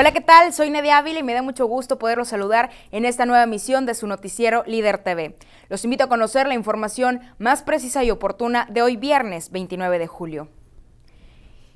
Hola, ¿qué tal? Soy Nedia Ávila y me da mucho gusto poderlos saludar en esta nueva emisión de su noticiero Líder TV. Los invito a conocer la información más precisa y oportuna de hoy viernes 29 de julio.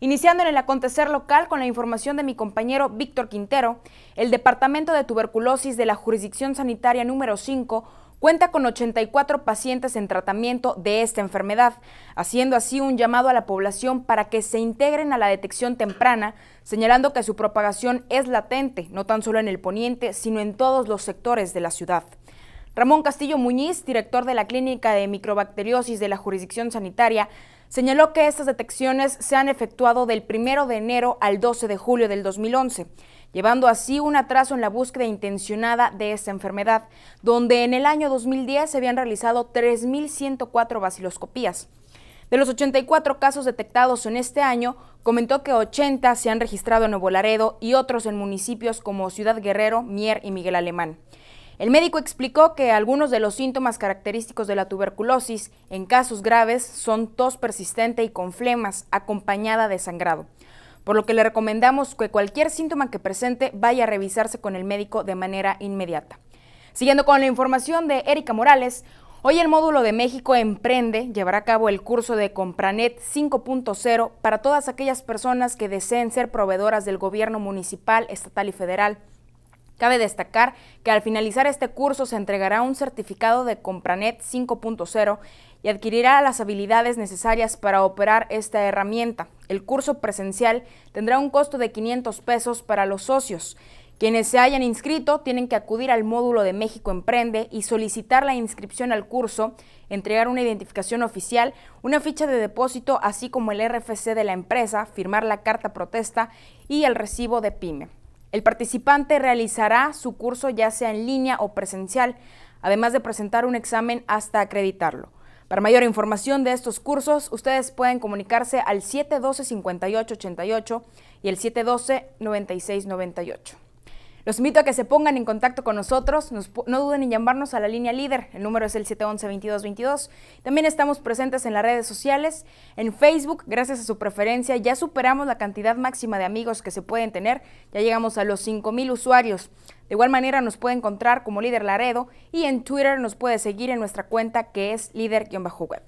Iniciando en el acontecer local con la información de mi compañero Víctor Quintero, el Departamento de Tuberculosis de la Jurisdicción Sanitaria número 5 cuenta con 84 pacientes en tratamiento de esta enfermedad, haciendo así un llamado a la población para que se integren a la detección temprana, señalando que su propagación es latente, no tan solo en el poniente, sino en todos los sectores de la ciudad. Ramón Castillo Muñiz, director de la Clínica de Microbacteriosis de la Jurisdicción Sanitaria, señaló que estas detecciones se han efectuado del 1 de enero al 12 de julio del 2011 llevando así un atraso en la búsqueda intencionada de esta enfermedad, donde en el año 2010 se habían realizado 3.104 vaciloscopías. De los 84 casos detectados en este año, comentó que 80 se han registrado en Nuevo Laredo y otros en municipios como Ciudad Guerrero, Mier y Miguel Alemán. El médico explicó que algunos de los síntomas característicos de la tuberculosis en casos graves son tos persistente y con flemas acompañada de sangrado por lo que le recomendamos que cualquier síntoma que presente vaya a revisarse con el médico de manera inmediata. Siguiendo con la información de Erika Morales, Hoy el módulo de México Emprende llevará a cabo el curso de Compranet 5.0 para todas aquellas personas que deseen ser proveedoras del gobierno municipal, estatal y federal. Cabe destacar que al finalizar este curso se entregará un certificado de Compranet 5.0 y adquirirá las habilidades necesarias para operar esta herramienta. El curso presencial tendrá un costo de 500 pesos para los socios. Quienes se hayan inscrito tienen que acudir al módulo de México Emprende y solicitar la inscripción al curso, entregar una identificación oficial, una ficha de depósito, así como el RFC de la empresa, firmar la carta protesta y el recibo de PYME. El participante realizará su curso ya sea en línea o presencial, además de presentar un examen hasta acreditarlo. Para mayor información de estos cursos, ustedes pueden comunicarse al 712-5888 y el 712-9698. Los invito a que se pongan en contacto con nosotros, no duden en llamarnos a la línea líder, el número es el 711-2222. También estamos presentes en las redes sociales, en Facebook, gracias a su preferencia, ya superamos la cantidad máxima de amigos que se pueden tener, ya llegamos a los 5.000 usuarios. De igual manera nos puede encontrar como líder Laredo y en Twitter nos puede seguir en nuestra cuenta que es líder-web.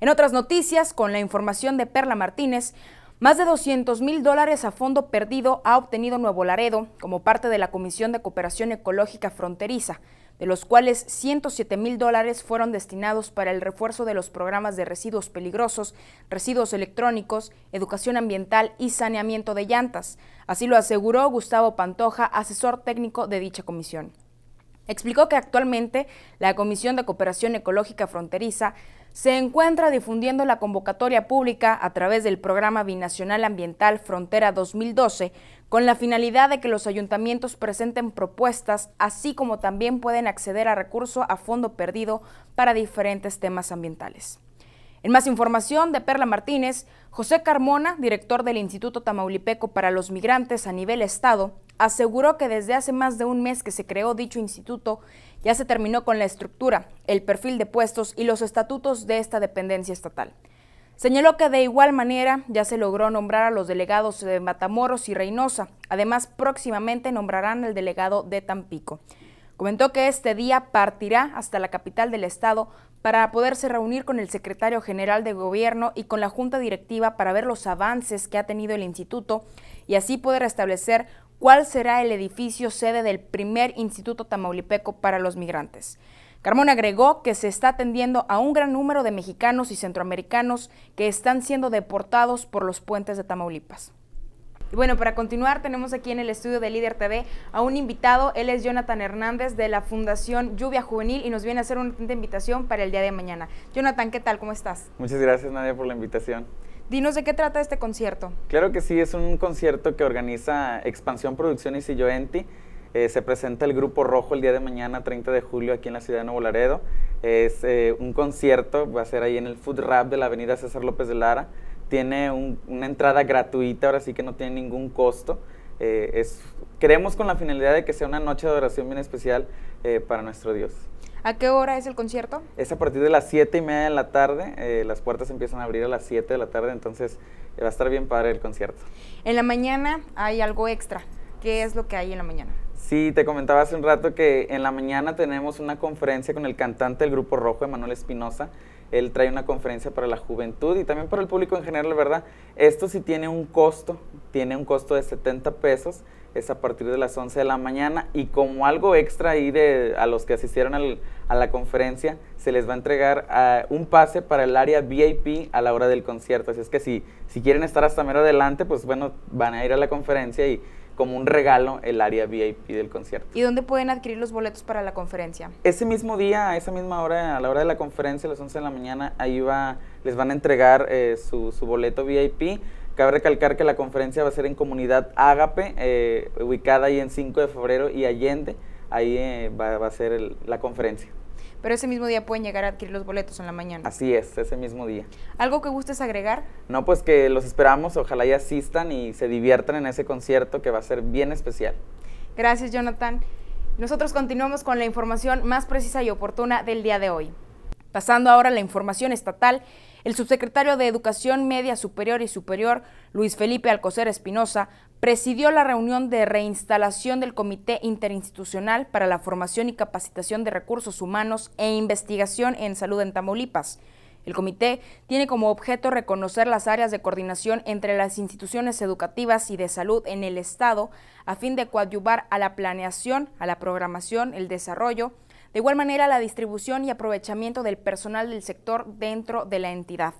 En otras noticias, con la información de Perla Martínez, más de 200 mil dólares a fondo perdido ha obtenido Nuevo Laredo como parte de la Comisión de Cooperación Ecológica Fronteriza, de los cuales 107 mil dólares fueron destinados para el refuerzo de los programas de residuos peligrosos, residuos electrónicos, educación ambiental y saneamiento de llantas. Así lo aseguró Gustavo Pantoja, asesor técnico de dicha comisión. Explicó que actualmente la Comisión de Cooperación Ecológica Fronteriza se encuentra difundiendo la convocatoria pública a través del Programa Binacional Ambiental Frontera 2012 con la finalidad de que los ayuntamientos presenten propuestas, así como también pueden acceder a recurso a fondo perdido para diferentes temas ambientales. En más información de Perla Martínez, José Carmona, director del Instituto Tamaulipeco para los Migrantes a nivel Estado, aseguró que desde hace más de un mes que se creó dicho instituto, ya se terminó con la estructura, el perfil de puestos y los estatutos de esta dependencia estatal. Señaló que de igual manera ya se logró nombrar a los delegados de Matamoros y Reynosa. Además, próximamente nombrarán al delegado de Tampico. Comentó que este día partirá hasta la capital del estado para poderse reunir con el secretario general de gobierno y con la junta directiva para ver los avances que ha tenido el instituto y así poder establecer cuál será el edificio sede del primer Instituto Tamaulipeco para los Migrantes. Carmona agregó que se está atendiendo a un gran número de mexicanos y centroamericanos que están siendo deportados por los puentes de Tamaulipas. Y bueno, para continuar, tenemos aquí en el estudio de Líder TV a un invitado. Él es Jonathan Hernández de la Fundación Lluvia Juvenil y nos viene a hacer una invitación para el día de mañana. Jonathan, ¿qué tal? ¿Cómo estás? Muchas gracias, Nadia, por la invitación. Dinos de qué trata este concierto. Claro que sí, es un concierto que organiza Expansión Producción y Sillo Enti. Eh, se presenta el Grupo Rojo el día de mañana, 30 de julio, aquí en la ciudad de Nuevo Laredo. Es eh, un concierto, va a ser ahí en el Food Rap de la avenida César López de Lara. Tiene una entrada gratuita, ahora sí que no tiene ningún costo. Eh, creemos con la finalidad de que sea una noche de adoración bien especial para nuestro Dios. ¿A qué hora es el concierto? Es a partir de las 7 y media de la tarde. Eh, las puertas empiezan a abrir a las 7 de la tarde, entonces eh, va a estar bien para el concierto. En la mañana hay algo extra. ¿Qué es lo que hay en la mañana? Sí, te comentaba hace un rato que en la mañana tenemos una conferencia con el cantante del Grupo Rojo, Emanuel Espinosa. Él trae una conferencia para la juventud y también para el público en general, ¿verdad? Esto sí tiene un costo, tiene un costo de 70 pesos, es a partir de las 11 de la mañana y como algo extra ahí de, a los que asistieron a la conferencia, se les va a entregar eh, un pase para el área VIP a la hora del concierto. Así es que si, si quieren estar hasta mero adelante, pues bueno, van a ir a la conferencia y como un regalo el área VIP del concierto. ¿Y dónde pueden adquirir los boletos para la conferencia? Ese mismo día, a esa misma hora, a la hora de la conferencia, a las 11 de la mañana, ahí va, les van a entregar eh, su, boleto VIP. Cabe recalcar que la conferencia va a ser en comunidad Ágape, eh, ubicada ahí en 5 de febrero y Allende. Ahí eh, va, a ser la conferencia pero ese mismo día pueden llegar a adquirir los boletos en la mañana. Así es, ese mismo día. ¿Algo que gustes agregar? No, pues que los esperamos, ojalá y asistan y se diviertan en ese concierto que va a ser bien especial. Gracias, Jonathan. Nosotros continuamos con la información más precisa y oportuna del día de hoy. Pasando ahora a la información estatal, el subsecretario de Educación Media Superior y Superior, Luis Felipe Alcocer Espinosa, presidió la reunión de reinstalación del Comité Interinstitucional para la Formación y Capacitación de Recursos Humanos e Investigación en Salud en Tamaulipas. El comité tiene como objeto reconocer las áreas de coordinación entre las instituciones educativas y de salud en el Estado a fin de coadyuvar a la planeación, a la programación, el desarrollo, de igual manera la distribución y aprovechamiento del personal del sector dentro de la entidad.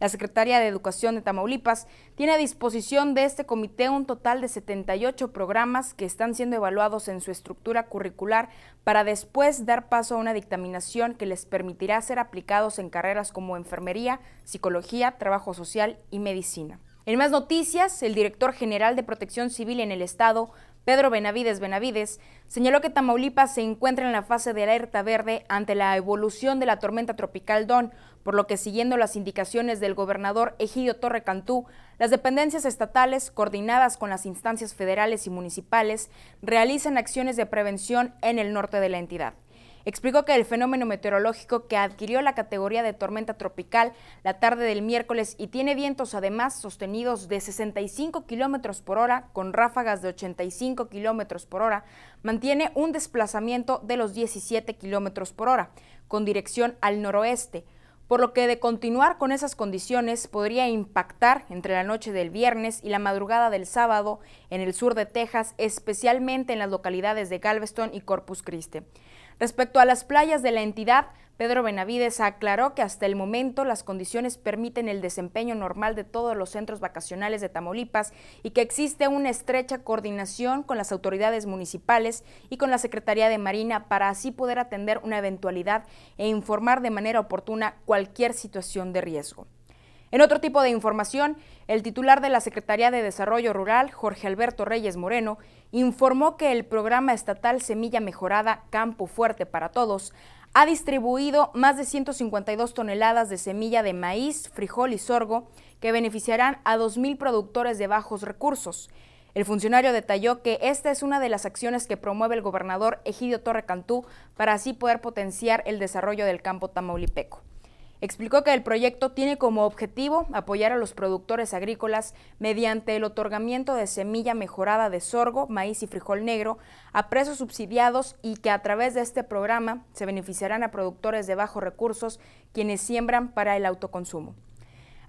La secretaria de Educación de Tamaulipas tiene a disposición de este comité un total de 78 programas que están siendo evaluados en su estructura curricular para después dar paso a una dictaminación que les permitirá ser aplicados en carreras como enfermería, psicología, trabajo social y medicina. En más noticias, el director general de Protección Civil en el Estado Pedro Benavides Benavides, señaló que Tamaulipas se encuentra en la fase de alerta verde ante la evolución de la tormenta tropical Don, por lo que siguiendo las indicaciones del gobernador Egidio Torre Cantú, las dependencias estatales, coordinadas con las instancias federales y municipales, realizan acciones de prevención en el norte de la entidad explicó que el fenómeno meteorológico que adquirió la categoría de tormenta tropical la tarde del miércoles y tiene vientos además sostenidos de 65 kilómetros por hora con ráfagas de 85 kilómetros por hora, mantiene un desplazamiento de los 17 kilómetros por hora, con dirección al noroeste por lo que de continuar con esas condiciones podría impactar entre la noche del viernes y la madrugada del sábado en el sur de Texas, especialmente en las localidades de Galveston y Corpus Christi. Respecto a las playas de la entidad, Pedro Benavides aclaró que hasta el momento las condiciones permiten el desempeño normal de todos los centros vacacionales de Tamaulipas y que existe una estrecha coordinación con las autoridades municipales y con la Secretaría de Marina para así poder atender una eventualidad e informar de manera oportuna cualquier situación de riesgo. En otro tipo de información, el titular de la Secretaría de Desarrollo Rural, Jorge Alberto Reyes Moreno, informó que el programa estatal Semilla Mejorada Campo Fuerte para Todos ha distribuido más de 152 toneladas de semilla de maíz, frijol y sorgo que beneficiarán a 2.000 productores de bajos recursos. El funcionario detalló que esta es una de las acciones que promueve el gobernador Egidio Torre Cantú para así poder potenciar el desarrollo del campo tamaulipeco. Explicó que el proyecto tiene como objetivo apoyar a los productores agrícolas mediante el otorgamiento de semilla mejorada de sorgo, maíz y frijol negro a precios subsidiados y que a través de este programa se beneficiarán a productores de bajos recursos quienes siembran para el autoconsumo.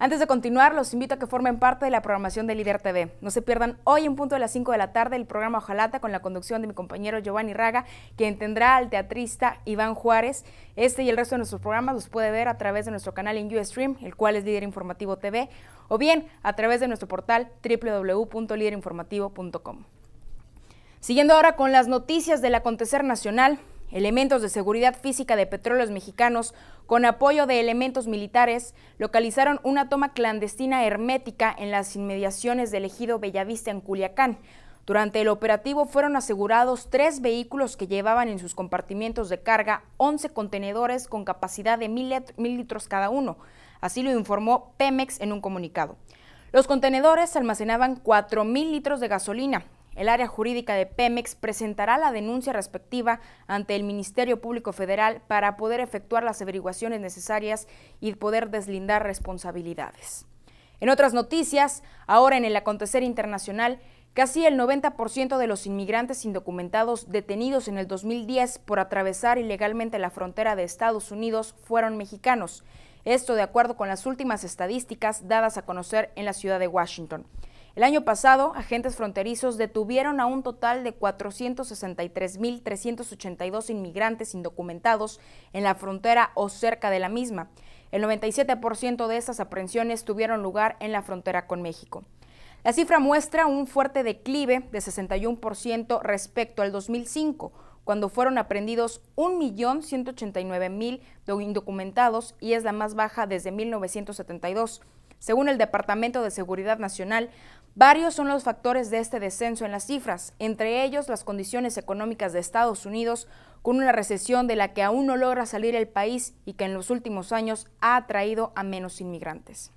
Antes de continuar, los invito a que formen parte de la programación de Líder TV. No se pierdan hoy en punto de las 5 de la tarde el programa Ojalata con la conducción de mi compañero Giovanni Raga, quien tendrá al teatrista Iván Juárez. Este y el resto de nuestros programas los puede ver a través de nuestro canal en Ustream, el cual es Líder Informativo TV, o bien a través de nuestro portal www.liderinformativo.com. Siguiendo ahora con las noticias del acontecer nacional, Elementos de seguridad física de petróleos mexicanos, con apoyo de elementos militares, localizaron una toma clandestina hermética en las inmediaciones del ejido Bellavista en Culiacán. Durante el operativo fueron asegurados tres vehículos que llevaban en sus compartimientos de carga 11 contenedores con capacidad de mil, litros cada uno. Así lo informó Pemex en un comunicado. Los contenedores almacenaban 4.000 litros de gasolina, el área jurídica de Pemex presentará la denuncia respectiva ante el Ministerio Público Federal para poder efectuar las averiguaciones necesarias y poder deslindar responsabilidades. En otras noticias, ahora en el acontecer internacional, casi el 90% de los inmigrantes indocumentados detenidos en el 2010 por atravesar ilegalmente la frontera de Estados Unidos fueron mexicanos. Esto de acuerdo con las últimas estadísticas dadas a conocer en la ciudad de Washington. El año pasado, agentes fronterizos detuvieron a un total de 463.382 inmigrantes indocumentados en la frontera o cerca de la misma. El 97% de estas aprehensiones tuvieron lugar en la frontera con México. La cifra muestra un fuerte declive de 61% respecto al 2005, cuando fueron aprendidos 1.189.000 indocumentados y es la más baja desde 1972. Según el Departamento de Seguridad Nacional, Varios son los factores de este descenso en las cifras, entre ellos las condiciones económicas de Estados Unidos, con una recesión de la que aún no logra salir el país y que en los últimos años ha atraído a menos inmigrantes.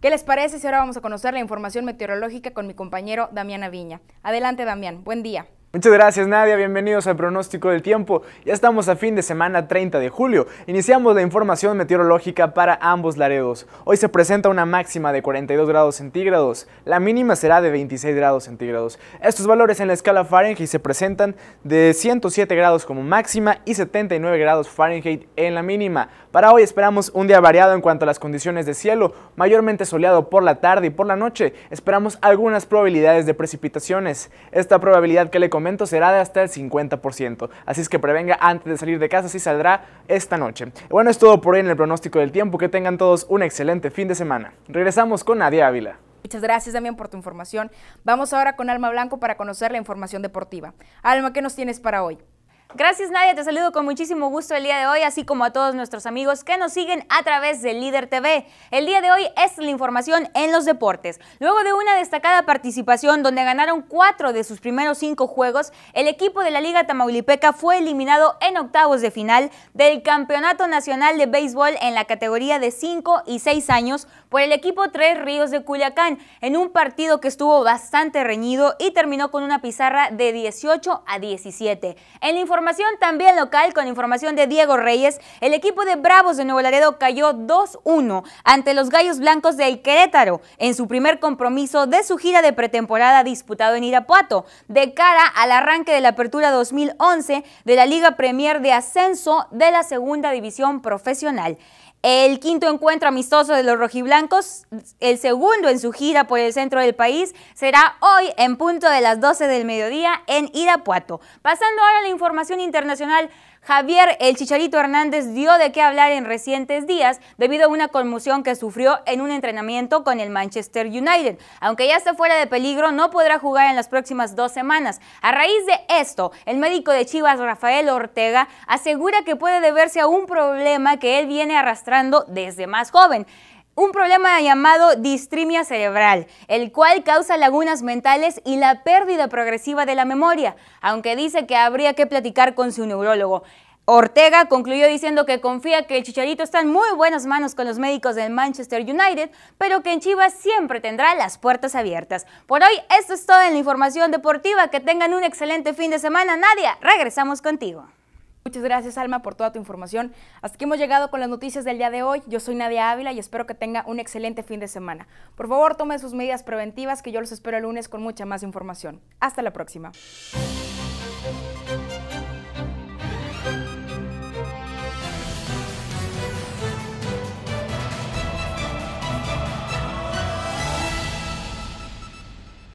¿Qué les parece si ahora vamos a conocer la información meteorológica con mi compañero Damián Aviña? Adelante, Damián. Buen día. Muchas gracias Nadia, bienvenidos al pronóstico del tiempo. Ya estamos a fin de semana 30 de julio. Iniciamos la información meteorológica para ambos laredos. Hoy se presenta una máxima de 42 grados centígrados, la mínima será de 26 grados centígrados. Estos valores en la escala Fahrenheit se presentan de 107 grados como máxima y 79 grados Fahrenheit en la mínima. Para hoy esperamos un día variado en cuanto a las condiciones de cielo, mayormente soleado por la tarde y por la noche. Esperamos algunas probabilidades de precipitaciones. Esta probabilidad que le será de hasta el 50%. Así es que prevenga antes de salir de casa si saldrá esta noche. Bueno, es todo por hoy en el pronóstico del tiempo. Que tengan todos un excelente fin de semana. Regresamos con Nadia Ávila. Muchas gracias también por tu información. Vamos ahora con Alma Blanco para conocer la información deportiva. Alma, ¿qué nos tienes para hoy? Gracias Nadia, te saludo con muchísimo gusto el día de hoy, así como a todos nuestros amigos que nos siguen a través de Líder TV. El día de hoy es la información en los deportes. Luego de una destacada participación donde ganaron cuatro de sus primeros cinco juegos, el equipo de la Liga Tamaulipeca fue eliminado en octavos de final del Campeonato Nacional de Béisbol en la categoría de 5 y 6 años por el equipo Tres Ríos de Culiacán, en un partido que estuvo bastante reñido y terminó con una pizarra de 18 a 17. En la información también local, con información de Diego Reyes, el equipo de Bravos de Nuevo Laredo cayó 2-1 ante los Gallos Blancos de Querétaro en su primer compromiso de su gira de pretemporada disputado en Irapuato, de cara al arranque de la apertura 2011 de la Liga Premier de Ascenso de la Segunda División Profesional. El quinto encuentro amistoso de los rojiblancos, el segundo en su gira por el centro del país, será hoy en punto de las 12 del mediodía en Irapuato. Pasando ahora a la información internacional, Javier El Chicharito Hernández dio de qué hablar en recientes días debido a una conmoción que sufrió en un entrenamiento con el Manchester United. Aunque ya está fuera de peligro, no podrá jugar en las próximas dos semanas. A raíz de esto, el médico de Chivas, Rafael Ortega, asegura que puede deberse a un problema que él viene arrastrando desde más joven un problema llamado distrimia cerebral, el cual causa lagunas mentales y la pérdida progresiva de la memoria, aunque dice que habría que platicar con su neurólogo. Ortega concluyó diciendo que confía que el Chicharito está en muy buenas manos con los médicos del Manchester United, pero que en Chivas siempre tendrá las puertas abiertas. Por hoy, esto es todo en la información deportiva. Que tengan un excelente fin de semana. Nadia, regresamos contigo. Muchas gracias Alma por toda tu información. Hasta aquí hemos llegado con las noticias del día de hoy. Yo soy Nadia Ávila y espero que tenga un excelente fin de semana. Por favor, tomen sus medidas preventivas que yo los espero el lunes con mucha más información. Hasta la próxima.